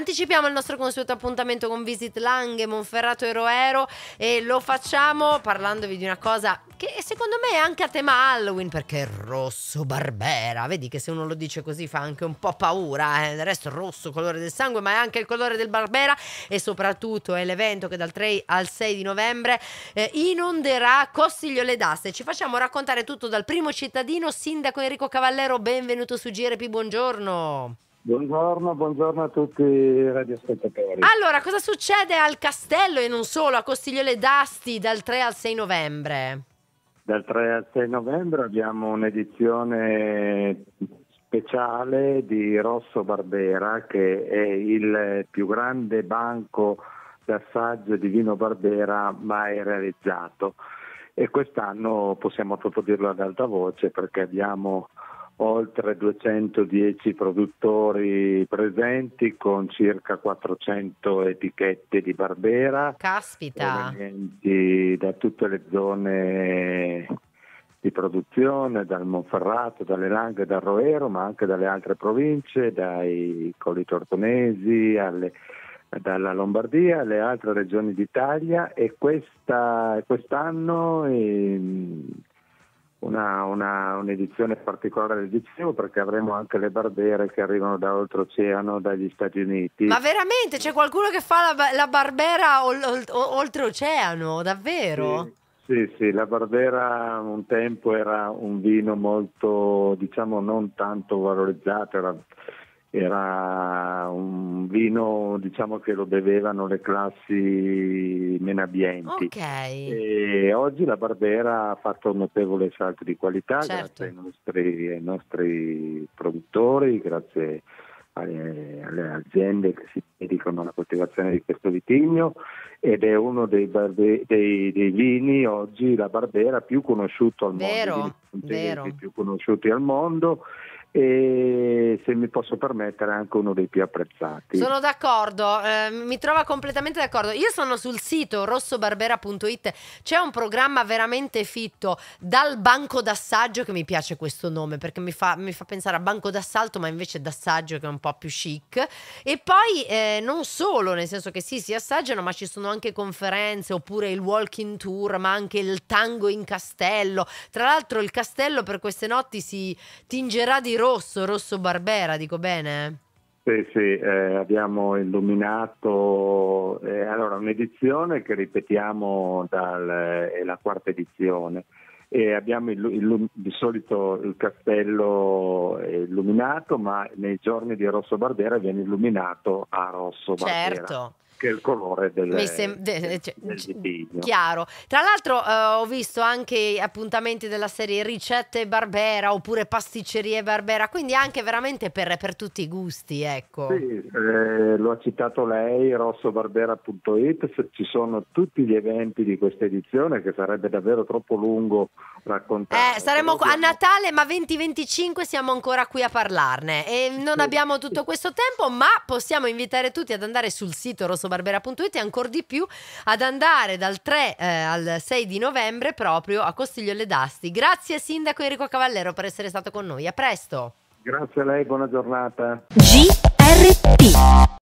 Anticipiamo il nostro consueto appuntamento con Visit Lange, Monferrato e Roero e lo facciamo parlandovi di una cosa che secondo me è anche a tema Halloween perché è rosso barbera. Vedi che se uno lo dice così fa anche un po' paura, eh? del resto il rosso colore del sangue ma è anche il colore del barbera e soprattutto è l'evento che dal 3 al 6 di novembre eh, inonderà Costiglio le Daste. Ci facciamo raccontare tutto dal primo cittadino, sindaco Enrico Cavallero, benvenuto su GRP, buongiorno. Buongiorno, buongiorno, a tutti i radioascoltatori. Allora, cosa succede al castello e non solo, a Costiglione d'Asti dal 3 al 6 novembre? Dal 3 al 6 novembre abbiamo un'edizione speciale di Rosso Barbera, che è il più grande banco d'assaggio di vino Barbera mai realizzato. E quest'anno possiamo proprio dirlo ad alta voce perché abbiamo oltre 210 produttori presenti con circa 400 etichette di Barbera. Caspita! Da tutte le zone di produzione, dal Monferrato, dalle Langhe, dal Roero, ma anche dalle altre province, dai Colli Tortonesi alle dalla Lombardia alle altre regioni d'Italia e questa, quest'anno ehm, una, una, un'edizione particolare del dicevo perché avremo anche le barbere che arrivano da oltreoceano, dagli Stati Uniti. Ma veramente c'è qualcuno che fa la, la barbera ol, ol, oltreoceano, davvero? Sì, sì. Sì, la Barbera un tempo era un vino molto, diciamo, non tanto valorizzato, era era un vino diciamo che lo bevevano le classi meno abbienti okay. oggi la Barbera ha fatto un notevole salto di qualità certo. grazie ai nostri, ai nostri, produttori grazie alle, alle, aziende che si dedicano alla coltivazione di questo vitigno ed è uno dei, barbe, dei, dei vini oggi la Barbera più conosciuto al mondo vero, vero. più conosciuti al mondo e se mi posso permettere anche uno dei più apprezzati. Sono d'accordo, eh, mi trovo completamente d'accordo. Io sono sul sito rossobarbera.it, c'è un programma veramente fitto dal banco d'assaggio che mi piace questo nome perché mi fa, mi fa pensare a banco d'assalto ma invece d'assaggio che è un po' più chic e poi eh, non solo, nel senso che sì si assaggiano ma ci sono anche conferenze oppure il walking tour ma anche il tango in castello. Tra l'altro il castello per queste notti si tingerà di rosso, rosso Barbera, dico bene? Sì, sì, eh, abbiamo illuminato eh, allora, un'edizione che ripetiamo dal, è la quarta edizione e abbiamo il, il, di solito il castello illuminato, ma nei giorni di Rosso Barbera viene illuminato a Rosso Barbera. Certo anche il colore del, sem- de- cioè, del Chiaro. Tra l'altro eh, ho visto anche appuntamenti della serie Ricette Barbera oppure Pasticcerie Barbera, quindi anche veramente per, per tutti i gusti, ecco. Sì, eh, lo ha citato lei, rossobarbera.it, ci sono tutti gli eventi di questa edizione che sarebbe davvero troppo lungo raccontare. Eh, saremo a Natale, ma 2025 siamo ancora qui a parlarne e non sì. abbiamo tutto questo tempo, ma possiamo invitare tutti ad andare sul sito rosso barbera.it e ancora di più ad andare dal 3 eh, al 6 di novembre proprio a Costiglio Le Dasti. Grazie Sindaco Enrico Cavallero per essere stato con noi, a presto. Grazie a lei, buona giornata. GRP